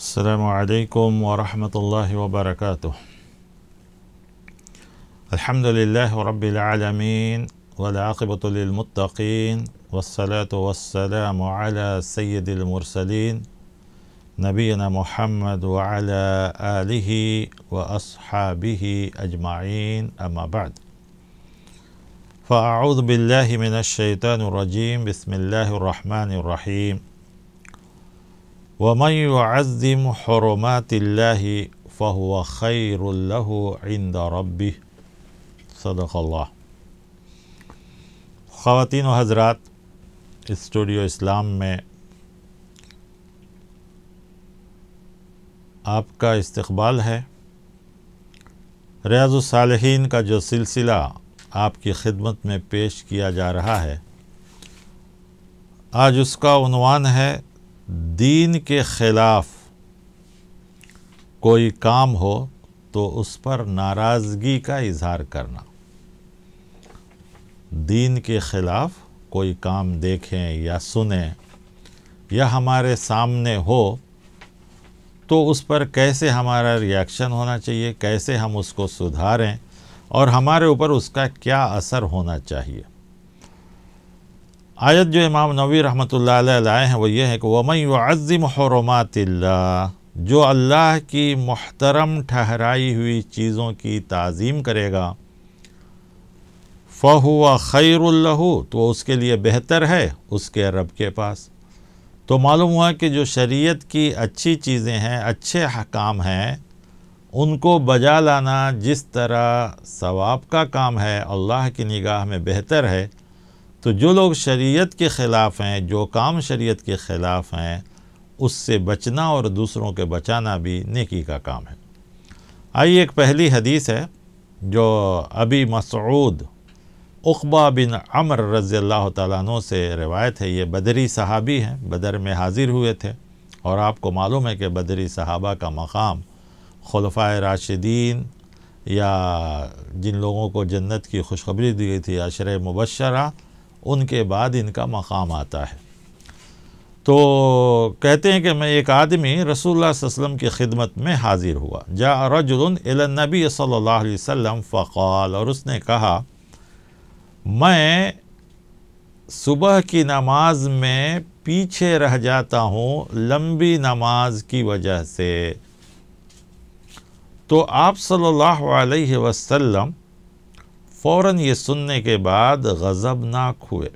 السلام عليكم ورحمة الله وبركاته الحمد لله رب العالمين والعاقبة للمتقين والصلاة والسلام على سيد المرسلين نبينا محمد وعلى آله وأصحابه أجمعين أما بعد فأعوذ بالله من الشيطان الرجيم بسم الله الرحمن الرحيم वमन युअज़्ज़िम हुरुमातिल्लाहि फ़हुव खैरुल लहु इंद रब्बिह सदक़ल्लाह ख़वातीन व हज़रात स्टूडियो इस्लाम में आपका इस्तकबाल है रियाज़ुलसालहीन का जो सिलसिला आपकी खिदमत में पेश किया जा रहा है आज उसका उनवान है दीन के ख़िलाफ़ कोई काम हो तो उस पर नाराज़गी का इजहार करना दीन के ख़िलाफ़ कोई काम देखें या सुने या हमारे सामने हो तो उस पर कैसे हमारा रिएक्शन होना चाहिए कैसे हम उसको सुधारें और हमारे ऊपर उसका क्या असर होना चाहिए आयत जो इमाम नवी रहमत लाए हैं वो ये है कि वमई अज़म हरमात जो अल्लाह की महतरम ठहराई हुई चीज़ों की तज़ीम करेगा फ़हुआ खैरल्लहू तो उसके लिए बेहतर है उसके रब के पास तो मालूम हुआ कि जो शरीयत की अच्छी चीज़ें हैं अच्छे हकाम हैं उनको बजा लाना जिस तरह सवाब का काम है अल्लाह की निगाह में बेहतर है तो जो लोग शरीयत के ख़िलाफ़ हैं जो काम शरीयत के ख़िलाफ़ हैं उससे बचना और दूसरों के बचाना भी नेकी का काम है आई एक पहली हदीस है जो अभी मसूद उकबा बिन अमर रज़ी अल्लाह तु से रिवायत है ये बदरी सहाबी हैं बदर में हाजिर हुए थे और आपको मालूम है कि बदरी सहाबा का मकाम खलफा राशिदीन या जिन लोगों को जन्नत की खुशखबरी दी गई थी अशर मुबशरा उनके बाद इनका मकाम आता है तो कहते हैं कि मैं एक आदमी रसूलुल्लाह वसल्लम की खिदमत में हाज़िर हुआ जा रजुलनबी सल्लल्लाहु अलैहि वसल्लम फ़क़ाल और उसने कहा मैं सुबह की नमाज में पीछे रह जाता हूँ लंबी नमाज की वजह से तो आप सल्लल्लाहु अलैहि वसल्लम फौरन ये सुनने के बाद गज़बनाक हुए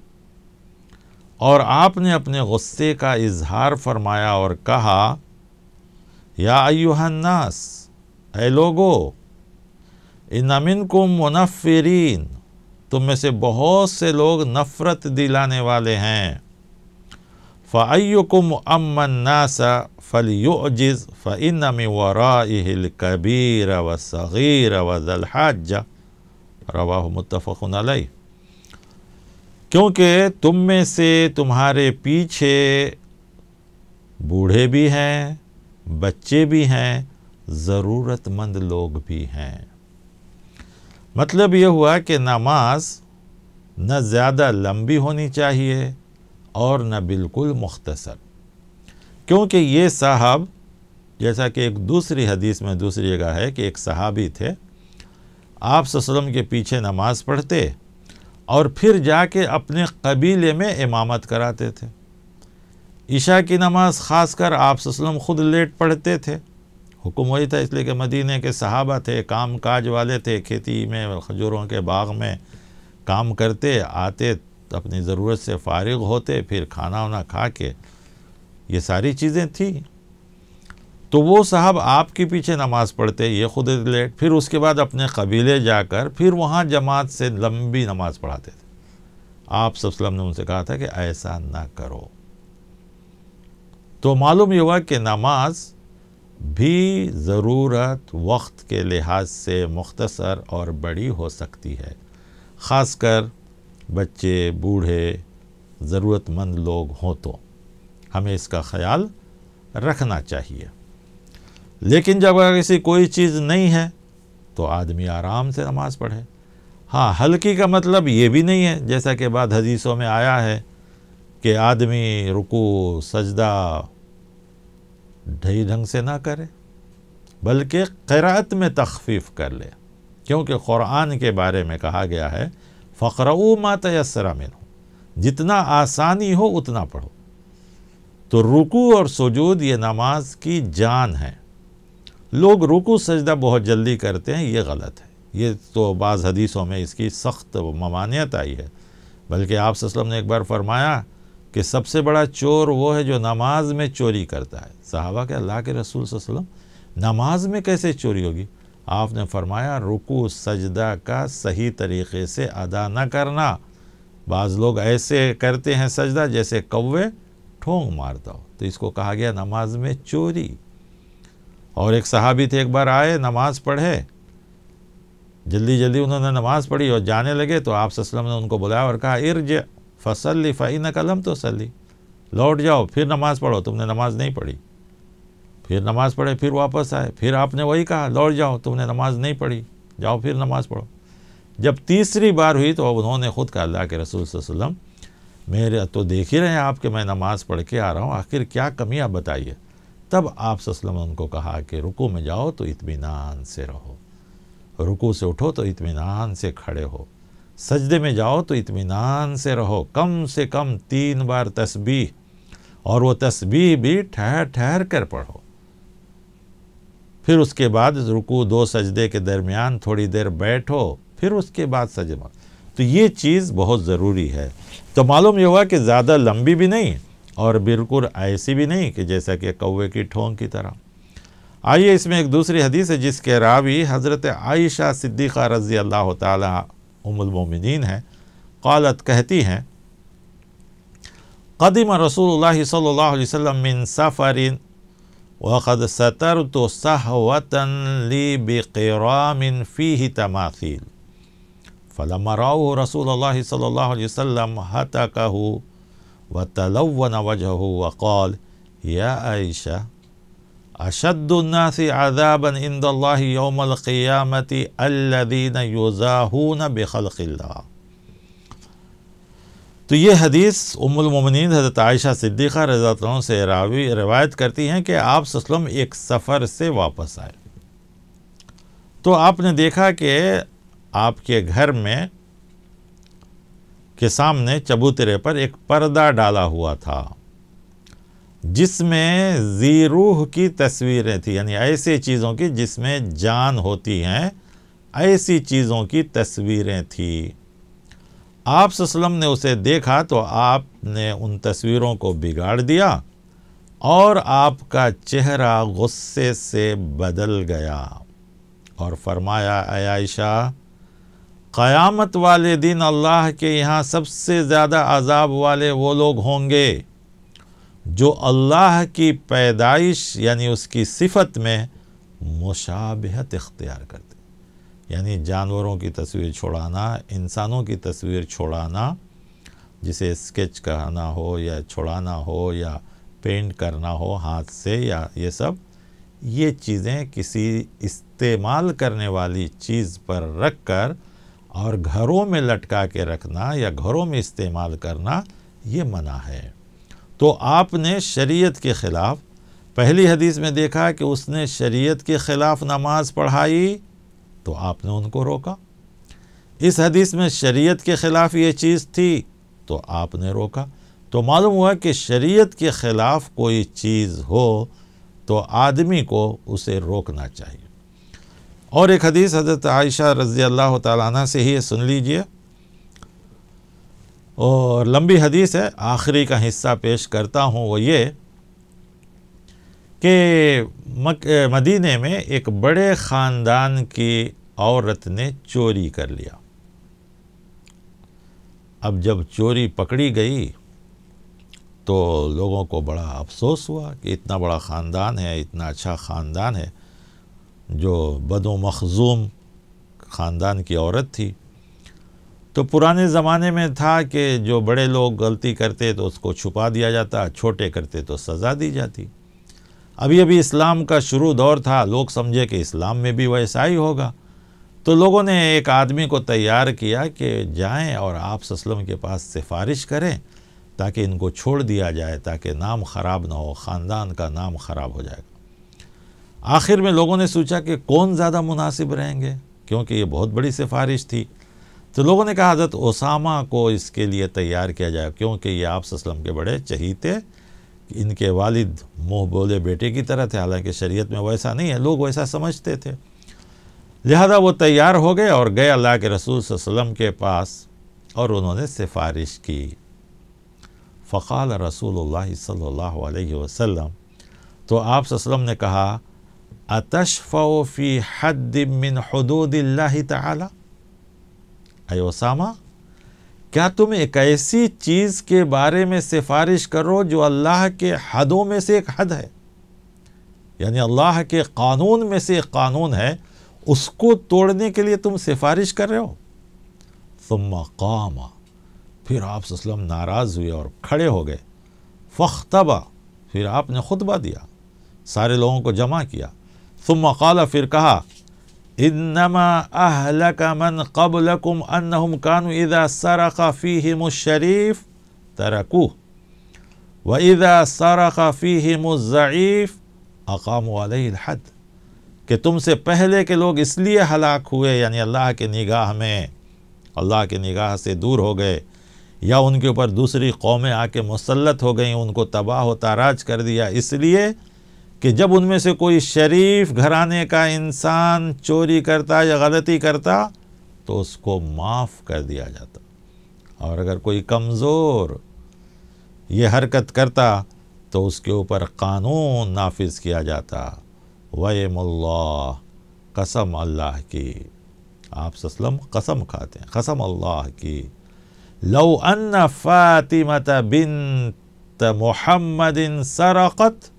और आपने अपने गुस्से का इजहार फरमाया और कहा या अयुहन्नास ए लोगो इनमिन को मुनफरीन तुम में से बहुत से लोग नफ़रत दिलाने वाले हैं फ़ैकुम अमन्नासा फ़लियोजिज़ फ़िन वरा कबीर व सग़ीर वजल रवाह मुतफ़ अलई क्योंकि तुम में से तुम्हारे पीछे बूढ़े भी हैं बच्चे भी हैं ज़रूरतमंद लोग भी हैं मतलब ये हुआ कि नमाज न ज़्यादा लंबी होनी चाहिए और न बिल्कुल मुख्तसर क्योंकि ये साहब जैसा कि एक दूसरी हदीस में दूसरी जगह है कि एक सहाबी थे आप सल्लम के पीछे नमाज पढ़ते और फिर जाके अपने कबीले में इमामत कराते थे ईशा की नमाज खासकर आप सल्लम ख़ुद लेट पढ़ते थे हुक्म वही था इसलिए कि मदीने के सहाबा थे काम काज वाले थे खेती में खजूरों के बाग में काम करते आते अपनी ज़रूरत से फारग होते फिर खाना वाना खा के ये सारी चीज़ें थी तो वो साहब आपके पीछे नमाज़ पढ़ते ये खुद लेट फिर उसके बाद अपने कबीले जाकर फिर वहाँ जमात से लंबी नमाज़ पढ़ाते थे आप सब ने उनसे कहा था कि ऐसा ना करो तो मालूम ये हुआ कि नमाज भी ज़रूरत वक्त के लिहाज से मुख्तसर और बड़ी हो सकती है ख़ासकर बच्चे बूढ़े ज़रूरतमंद लोग हों तो हमें इसका ख्याल रखना चाहिए लेकिन जब अगर किसी कोई चीज़ नहीं है तो आदमी आराम से नमाज़ पढ़े हाँ हल्की का मतलब ये भी नहीं है जैसा कि बाद हदीसों में आया है कि आदमी रुकू सजदा ढही ढंग से ना करे बल्कि क़रात में तखफीफ कर ले क्योंकि क़ुरान के बारे में कहा गया है फ़करू मा तयसरा मिन जितना आसानी हो उतना पढ़ो तो रुकू और सजूद ये नमाज की जान है लोग रुकू सजदा बहुत जल्दी करते हैं ये गलत है ये तो बाज़ हदीसों में इसकी सख्त ममानियत आई है बल्कि आप वसलम ने एक बार फरमाया कि सबसे बड़ा चोर वो है जो नमाज में चोरी करता है सहाबा के अल्लाह के रसूल वसलम नमाज में कैसे चोरी होगी आपने फरमाया रुकू सजदा का सही तरीके से अदा न करना बाज़ लोग ऐसे करते हैं सजदा जैसे कौवे ठोंग मारता हो तो इसको कहा गया नमाज में चोरी और एक सहाबी थे एक बार आए नमाज पढ़े जल्दी जल्दी उन्होंने नमाज पढ़ी और जाने लगे तो आप वसलम ने उनको बुलाया और कहा इर्ज फसली फ़ैन कलम तो सली लौट जाओ फिर नमाज़ पढ़ो तुमने नमाज़ नहीं पढ़ी फिर नमाज़ पढ़े फिर वापस आए फिर आपने वही कहा लौट जाओ तुमने नमाज़ नहीं पढ़ी जाओ फिर नमाज़ पढ़ो जब तीसरी बार हुई तो उन्होंने ख़ुद कहा अल्लाह के रसूल वसलम मेरे तो देख ही रहे हैं आप कि मैं नमाज़ पढ़ के आ रहा हूँ आखिर क्या कमी आप बताइए तब आप सल्लम उनको कहा कि रुको में जाओ तो इतमान से रहो रुको से उठो तो इतमान से खड़े हो सजदे में जाओ तो इतमान से रहो कम से कम तीन बार तस्बीह और वो तस्बीह भी ठहर ठहर कर पढ़ो फिर उसके बाद रुकू दो सजदे के दरमियान थोड़ी देर बैठो फिर उसके बाद सजमा तो ये चीज़ बहुत ज़रूरी है तो मालूम ये हुआ कि ज़्यादा लंबी भी नहीं और बिल्कुल ऐसी भी नहीं कि जैसा कि कौवे की ठोंग की तरह आइए इसमें एक दूसरी हदीस है जिसके रावी हज़रत आयशा सिद्दीक़ा रज़ी अल्लाह तमिन है क़ालत कहती हैं कदम रसूल सल्ला मिन सफ़रिन वक़द सतर तो सहवतन ली बेक़रामिन फ़ी तमाथील फ़लम राउ रसूल सल्ला वसम हत कहू وتلون وجهه وقال يا عائشة أشد الناس عذابا عند الله يوم القيامة الذين يزاهون بخلق الله तो ये हदीस उमुलमिन हज़रत आयशा सिद्दीक़ा रजातों से रावी रिवायत करती हैं कि आप सलम एक सफ़र से वापस आए तो आपने देखा कि आपके घर में के सामने चबूतरे पर एक पर्दा डाला हुआ था जिसमें जीरूह की तस्वीरें थी यानी ऐसी चीज़ों की जिसमें जान होती हैं ऐसी चीज़ों की तस्वीरें थी आप वसलम ने उसे देखा तो आपने उन तस्वीरों को बिगाड़ दिया और आपका चेहरा गुस्से से बदल गया और फरमाया आयशा क़यामत वाले दिन अल्लाह के यहाँ सबसे ज़्यादा अजाब वाले वो लोग होंगे जो अल्लाह की पैदाइश यानी उसकी सिफत में मुशाबहत इख्तियार करते यानी जानवरों की तस्वीर छोड़ाना इंसानों की तस्वीर छोड़ाना जिसे स्केच कहना हो या छुड़ाना हो या पेंट करना हो हाथ से या ये सब ये चीज़ें किसी इस्तेमाल करने वाली चीज़ पर रख कर और घरों में लटका के रखना या घरों में इस्तेमाल करना ये मना है तो आपने शरीयत के ख़िलाफ़ पहली हदीस में देखा कि उसने शरीयत के ख़िलाफ़ नमाज पढ़ाई तो आपने उनको रोका इस हदीस में शरीयत के ख़िलाफ़ ये चीज़ थी तो आपने रोका तो मालूम हुआ कि शरीयत के ख़िलाफ़ कोई चीज़ हो तो आदमी को उसे रोकना चाहिए और एक हदीस हज़रत आयशा रज़ी अल्लाह ताली से ही सुन लीजिए और लंबी हदीस है आखिरी का हिस्सा पेश करता हूँ वो ये कि मदीने में एक बड़े ख़ानदान की औरत ने चोरी कर लिया अब जब चोरी पकड़ी गई तो लोगों को बड़ा अफसोस हुआ कि इतना बड़ा ख़ानदान है इतना अच्छा ख़ानदान है जो बदो मखजूम ख़ानदान की औरत थी तो पुराने ज़माने में था कि जो बड़े लोग गलती करते तो उसको छुपा दिया जाता छोटे करते तो सज़ा दी जाती अभी अभी इस्लाम का शुरू दौर था लोग समझे कि इस्लाम में भी वैसा ही होगा तो लोगों ने एक आदमी को तैयार किया कि जाएं और आप ससलम के पास सिफारिश करें ताकि इनको छोड़ दिया जाए ताकि नाम ख़राब ना हो ख़ानदान का नाम ख़राब हो जाएगा आखिर में लोगों ने सोचा कि कौन ज़्यादा मुनासिब रहेंगे क्योंकि ये बहुत बड़ी सिफारिश थी तो लोगों ने कहा हज़रत ओसामा को इसके लिए तैयार किया जाए क्योंकि ये आप सलम के बड़े चहीते इनके वालिद मुँह बोले बेटे की तरह थे हालांकि शरीयत में वैसा नहीं है लोग वैसा समझते थे लिहाजा वो तैयार हो गए और गए अल्लाह के रसूल वसलम के पास और उन्होंने सिफारिश की फ़ाल रसूल सल्ला वसम तो आप ने कहा अतशफ़ाओ हद मिन अय ओसामा क्या तुम एक ऐसी चीज़ के बारे में सिफारिश करो जो अल्लाह के हदों में से एक हद है यानी अल्लाह के कानून में से एक कानून है उसको तोड़ने के लिए तुम सिफारिश कर रहे हो तुम कामा फिर आप वसलम नाराज़ हुए और खड़े हो गए फ़ख्तबा फिर आपने खुतबा दिया सारे लोगों को जमा किया सुम कौल फिर कहा इन्नमा अहलक मन कबलकुम अनहुम कानु इदा सरक फ़ीहिम शरीफ तरकू व इदा सरक फ़ीहिम ज़ीफ़ अकाम हद कि तुमसे पहले के लोग इसलिए हलाक हुए यानी अल्लाह के निगाह में अल्लाह के निगाह से दूर हो गए या उनके ऊपर दूसरी कौमें आके मुसलत हो गई उनको तबाह व ताराज कर दिया इसलिए कि जब उनमें से कोई शरीफ घराने का इंसान चोरी करता या गलती करता तो उसको माफ़ कर दिया जाता और अगर कोई कमज़ोर ये हरकत करता तो उसके ऊपर कानून नाफिज किया जाता वयमल्ला कसम अल्लाह की आप सस्लम कसम खाते हैं कसम अल्लाह की लो अन्न फ़ातिमत बिन मोहम्मद सरक़त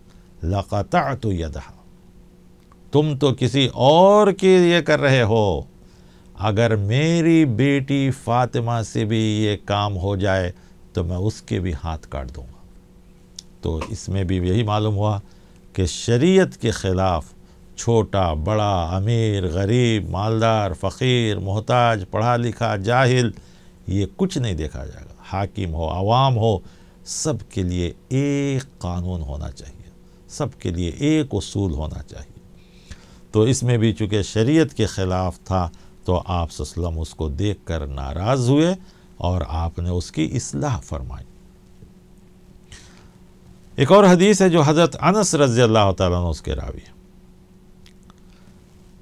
लकता तो यदहा तुम तो किसी और के लिए कर रहे हो अगर मेरी बेटी फातिमा से भी ये काम हो जाए तो मैं उसके भी हाथ काट दूँगा तो इसमें भी यही मालूम हुआ कि शरीयत के ख़िलाफ़ छोटा बड़ा अमीर गरीब मालदार फ़कीर मोहताज पढ़ा लिखा जाहिल ये कुछ नहीं देखा जाएगा हाकिम हो आवाम हो सब के लिए एक कानून होना चाहिए सबके लिए एक असूल होना चाहिए तो इसमें भी चूँकि शरीयत के ख़िलाफ़ था तो आप उसको देख कर नाराज़ हुए और आपने उसकी असलाह फरमाई एक और हदीस है जो हज़रत अनस रज़ी अल्लाह तु उसके रावी है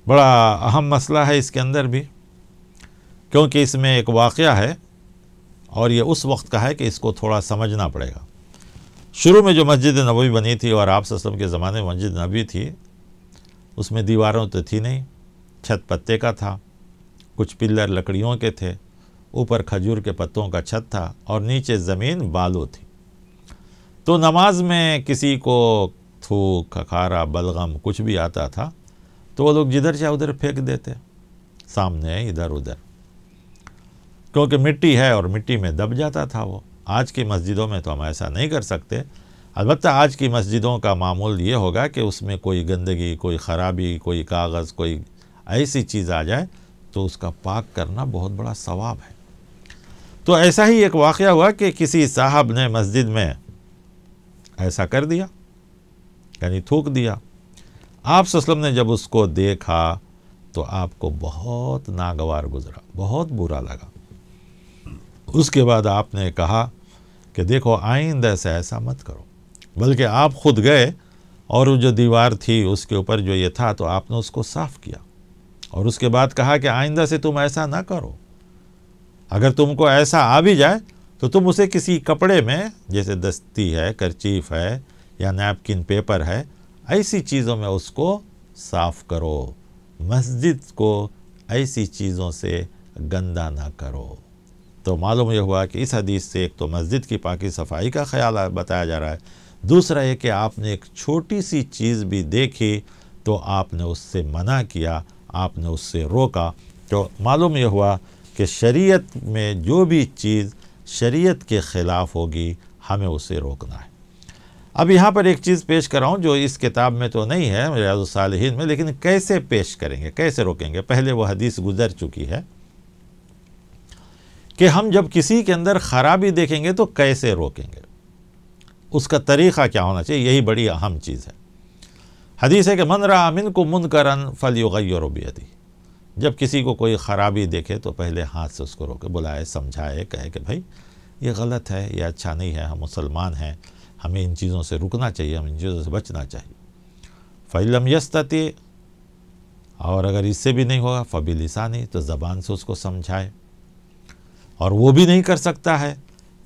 बड़ा अहम मसला है इसके अंदर भी क्योंकि इसमें एक वाक़ है और ये उस वक्त का है कि इसको थोड़ा समझना पड़ेगा शुरू में जो मस्जिद नबी बनी थी और आप वसलम के ज़माने में मस्जिद नबी थी उसमें दीवारों तो थी नहीं छत पत्ते का था कुछ पिल्लर लकड़ियों के थे ऊपर खजूर के पत्तों का छत था और नीचे ज़मीन बालू थी तो नमाज में किसी को थूक खखारा बलगम कुछ भी आता था तो वो लोग जिधर चाहे उधर फेंक देते सामने इधर उधर क्योंकि मिट्टी है और मिट्टी में दब जाता था वो आज की मस्जिदों में तो हम ऐसा नहीं कर सकते अलबत्त आज की मस्जिदों का मामूल ये होगा कि उसमें कोई गंदगी कोई ख़राबी कोई कागज़ कोई ऐसी चीज़ आ जाए तो उसका पाक करना बहुत बड़ा सवाब है तो ऐसा ही एक वाक़ हुआ कि किसी साहब ने मस्जिद में ऐसा कर दिया यानी थूक दिया आप वसलम ने जब उसको देखा तो आपको बहुत नागवार गुजरा बहुत बुरा लगा उसके बाद आपने कहा कि देखो आइंदा से ऐसा मत करो बल्कि आप खुद गए और जो दीवार थी उसके ऊपर जो ये था तो आपने उसको साफ किया और उसके बाद कहा कि आइंदा से तुम ऐसा ना करो अगर तुमको ऐसा आ भी जाए तो तुम उसे किसी कपड़े में जैसे दस्ती है करचीफ है या नैपकिन पेपर है ऐसी चीज़ों में उसको साफ करो मस्जिद को ऐसी चीज़ों से गंदा ना करो तो मालूम यह हुआ कि इस हदीस से एक तो मस्जिद की पाकि सफाई का ख्याल बताया जा रहा है दूसरा ये कि आपने एक छोटी सी चीज़ भी देखी तो आपने उससे मना किया आपने उससे रोका तो मालूम यह हुआ कि शरीयत में जो भी चीज़ शरीयत के ख़िलाफ़ होगी हमें उसे रोकना है अब यहाँ पर एक चीज़ पेश कराऊँ जो इस किताब में तो नहीं है साल में लेकिन कैसे पेश करेंगे कैसे रोकेंगे पहले वो हदीस गुजर चुकी है कि हम जब किसी के अंदर ख़राबी देखेंगे तो कैसे रोकेंगे उसका तरीक़ा क्या होना चाहिए यही बड़ी अहम चीज़ है हदीस है कि मन रहा अमिन को मुन करन फल योगी जब किसी को कोई ख़राबी देखे तो पहले हाथ से उसको रोके बुलाए समझाए कहे कि भाई ये गलत है ये अच्छा नहीं है हम मुसलमान हैं हमें इन चीज़ों से रुकना चाहिए हम इन चीज़ों से बचना चाहिए फ़ैलम यस्तती और अगर इससे भी नहीं होगा लिसानी तो ज़बान से उसको समझाए और वो भी नहीं कर सकता है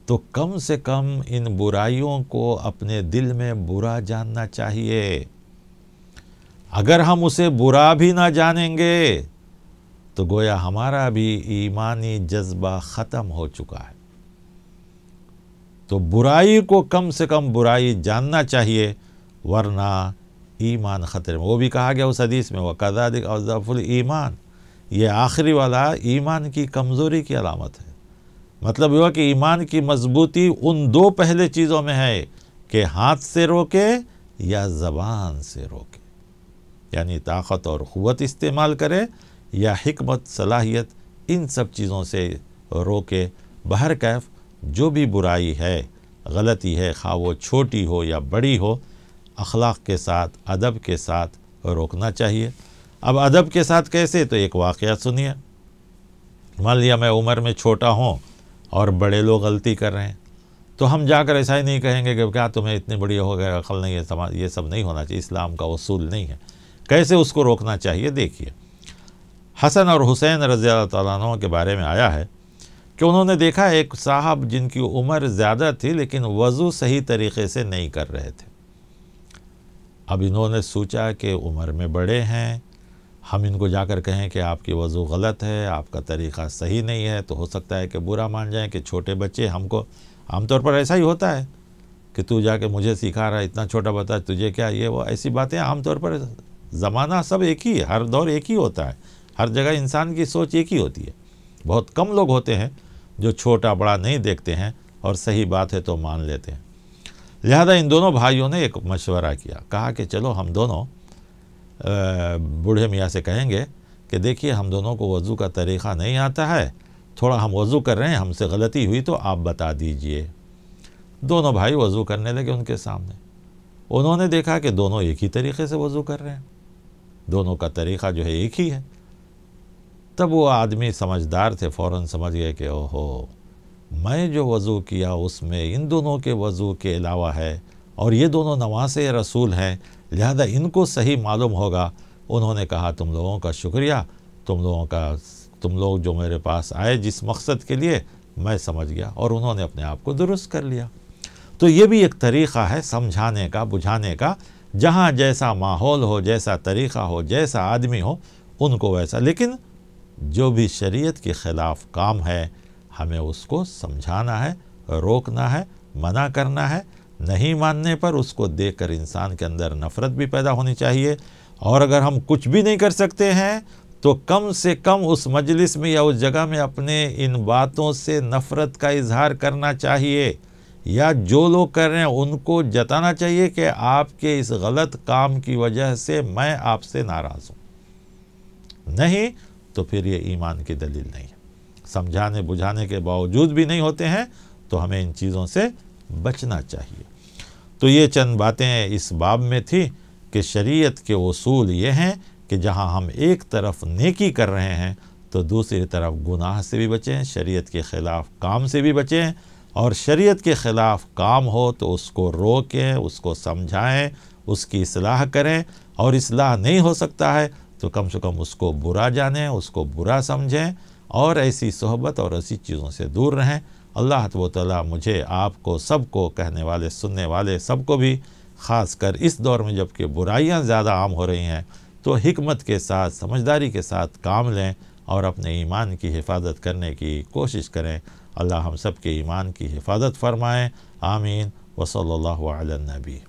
तो कम से कम इन बुराइयों को अपने दिल में बुरा जानना चाहिए अगर हम उसे बुरा भी ना जानेंगे तो गोया हमारा भी ईमानी जज्बा ख़त्म हो चुका है तो बुराई को कम से कम बुराई जानना चाहिए वरना ईमान ख़तरे में वो भी कहा गया उस हदीस में वकदादिक अजफुल ईमान ये आखिरी वाला ईमान की कमज़ोरी की अलामत है मतलब हुआ कि ईमान की मजबूती उन दो पहले चीज़ों में है कि हाथ से रोके या ज़बान से रोके यानी ताकत और क़वत इस्तेमाल करे या हमत सलाहियत इन सब चीज़ों से रोके बहर कैफ जो भी बुराई है गलती है खा वो छोटी हो या बड़ी हो अखलाक के साथ अदब के साथ रोकना चाहिए अब अदब के साथ कैसे तो एक वाक़ सुनिए मान लिया मैं उम्र में छोटा हूँ और बड़े लोग गलती कर रहे हैं तो हम जाकर ऐसा ही नहीं कहेंगे कि क्या तुम्हें इतनी बड़ी हो गए अकल नहीं है समाज ये सब नहीं होना चाहिए इस्लाम का वसूल नहीं है कैसे उसको रोकना चाहिए देखिए हसन और हुसैन रज़ी तु के बारे में आया है कि उन्होंने देखा एक साहब जिनकी उम्र ज़्यादा थी लेकिन वज़ू सही तरीके से नहीं कर रहे थे अब इन्होंने सोचा कि उम्र में बड़े हैं हम इनको जाकर कहें कि आपकी वज़ू गलत है आपका तरीक़ा सही नहीं है तो हो सकता है कि बुरा मान जाएं कि छोटे बच्चे हमको आमतौर पर ऐसा ही होता है कि तू जाके मुझे सिखा रहा है इतना छोटा बता तुझे क्या ये वो ऐसी बातें आमतौर पर ज़माना सब एक ही है हर दौर एक ही होता है हर जगह इंसान की सोच एक ही होती है बहुत कम लोग होते हैं जो छोटा बड़ा नहीं देखते हैं और सही बात है तो मान लेते हैं लिहाजा इन दोनों भाइयों ने एक मशवरा किया कहा कि चलो हम दोनों बूढ़े मियाँ से कहेंगे कि देखिए हम दोनों को वज़ू का तरीक़ा नहीं आता है थोड़ा हम वज़ू कर रहे हैं हमसे गलती हुई तो आप बता दीजिए दोनों भाई वज़ू करने लगे उनके सामने उन्होंने देखा कि दोनों एक ही तरीके से वज़ू कर रहे हैं दोनों का तरीक़ा जो है एक ही है तब वो आदमी समझदार थे फ़ौर समझ गए कि ओहो मैं जो वज़ू किया उसमें इन दोनों के वज़ू के अलावा है और ये दोनों नवासे रसूल हैं लिहाजा इनको सही मालूम होगा उन्होंने कहा तुम लोगों का शुक्रिया तुम लोगों का तुम लोग जो मेरे पास आए जिस मकसद के लिए मैं समझ गया और उन्होंने अपने आप को दुरुस्त कर लिया तो ये भी एक तरीक़ा है समझाने का बुझाने का जहाँ जैसा माहौल हो जैसा तरीक़ा हो जैसा आदमी हो उनको वैसा लेकिन जो भी शरीयत के ख़िलाफ़ काम है हमें उसको समझाना है रोकना है मना करना है नहीं मानने पर उसको देखकर इंसान के अंदर नफ़रत भी पैदा होनी चाहिए और अगर हम कुछ भी नहीं कर सकते हैं तो कम से कम उस मजलिस में या उस जगह में अपने इन बातों से नफ़रत का इजहार करना चाहिए या जो लोग कर रहे हैं उनको जताना चाहिए कि आपके इस गलत काम की वजह से मैं आपसे नाराज़ हूँ नहीं तो फिर ये ईमान की दलील नहीं है समझाने बुझाने के बावजूद भी नहीं होते हैं तो हमें इन चीज़ों से बचना चाहिए तो ये चंद बातें इस बाब में थी कि शरीयत के असूल ये हैं कि जहाँ हम एक तरफ नेकी कर रहे हैं तो दूसरी तरफ गुनाह से भी बचें शरीयत के ख़िलाफ़ काम से भी बचें और शरीयत के ख़िलाफ़ काम हो तो उसको रोकें उसको समझाएं उसकी असलाह करें और असलाह नहीं हो सकता है तो कम से कम उसको बुरा जानें उसको बुरा समझें और ऐसी सोहबत और ऐसी चीज़ों से दूर रहें अल्लाह तबाला मुझे आपको सबको कहने वाले सुनने वाले सबको भी ख़ास कर इस दौर में जबकि बुराइयाँ ज़्यादा आम हो रही हैं तो हमत के साथ समझदारी के साथ काम लें और अपने ईमान की हिफाजत करने की कोशिश करें अल्लाह हम सब के ईमान की हिफाजत फरमाएँ आमीन वसल नबी